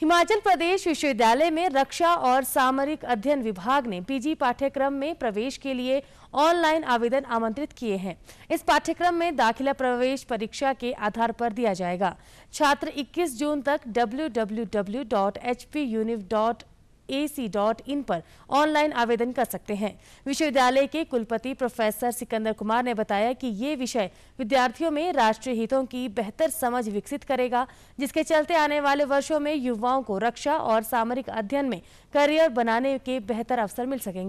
हिमाचल प्रदेश विश्वविद्यालय में रक्षा और सामरिक अध्ययन विभाग ने पीजी पाठ्यक्रम में प्रवेश के लिए ऑनलाइन आवेदन आमंत्रित किए हैं इस पाठ्यक्रम में दाखिला प्रवेश परीक्षा के आधार पर दिया जाएगा छात्र 21 जून तक डब्ल्यू पर ऑनलाइन आवेदन कर सकते हैं विश्वविद्यालय के कुलपति प्रोफेसर सिकंदर कुमार ने बताया कि ये विषय विद्यार्थियों में राष्ट्रीय हितों की बेहतर समझ विकसित करेगा जिसके चलते आने वाले वर्षों में युवाओं को रक्षा और सामरिक अध्ययन में करियर बनाने के बेहतर अवसर मिल सकेंगे